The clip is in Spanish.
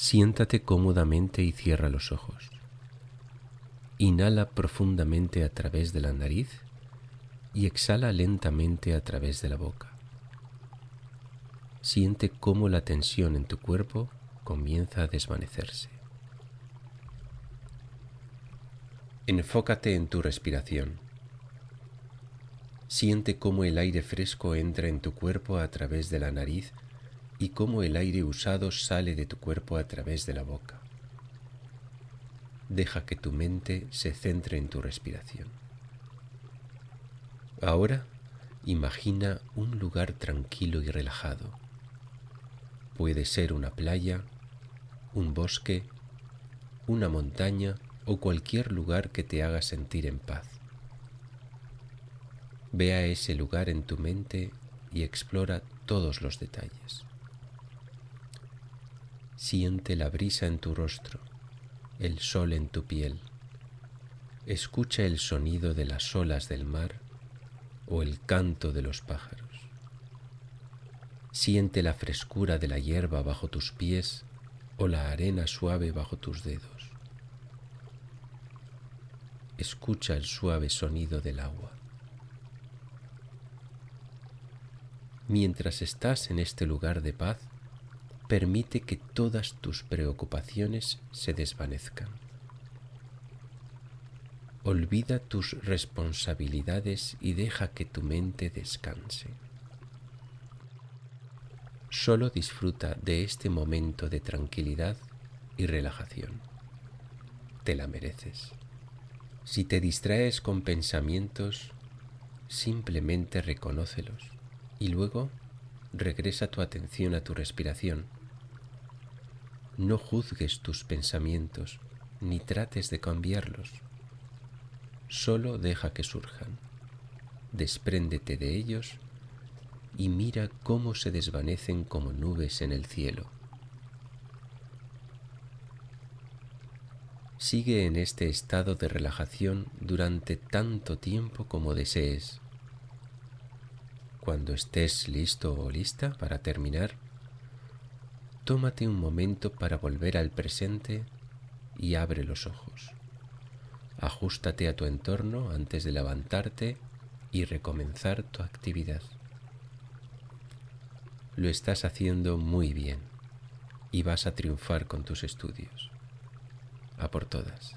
Siéntate cómodamente y cierra los ojos. Inhala profundamente a través de la nariz y exhala lentamente a través de la boca. Siente cómo la tensión en tu cuerpo comienza a desvanecerse. Enfócate en tu respiración. Siente cómo el aire fresco entra en tu cuerpo a través de la nariz y cómo el aire usado sale de tu cuerpo a través de la boca. Deja que tu mente se centre en tu respiración. Ahora imagina un lugar tranquilo y relajado. Puede ser una playa, un bosque, una montaña o cualquier lugar que te haga sentir en paz. vea ese lugar en tu mente y explora todos los detalles. Siente la brisa en tu rostro, el sol en tu piel. Escucha el sonido de las olas del mar o el canto de los pájaros. Siente la frescura de la hierba bajo tus pies o la arena suave bajo tus dedos. Escucha el suave sonido del agua. Mientras estás en este lugar de paz, permite que todas tus preocupaciones se desvanezcan. Olvida tus responsabilidades y deja que tu mente descanse. Solo disfruta de este momento de tranquilidad y relajación. Te la mereces. Si te distraes con pensamientos, simplemente reconócelos y luego regresa tu atención a tu respiración no juzgues tus pensamientos, ni trates de cambiarlos. Solo deja que surjan. Despréndete de ellos y mira cómo se desvanecen como nubes en el cielo. Sigue en este estado de relajación durante tanto tiempo como desees. Cuando estés listo o lista para terminar, Tómate un momento para volver al presente y abre los ojos. Ajústate a tu entorno antes de levantarte y recomenzar tu actividad. Lo estás haciendo muy bien y vas a triunfar con tus estudios. A por todas.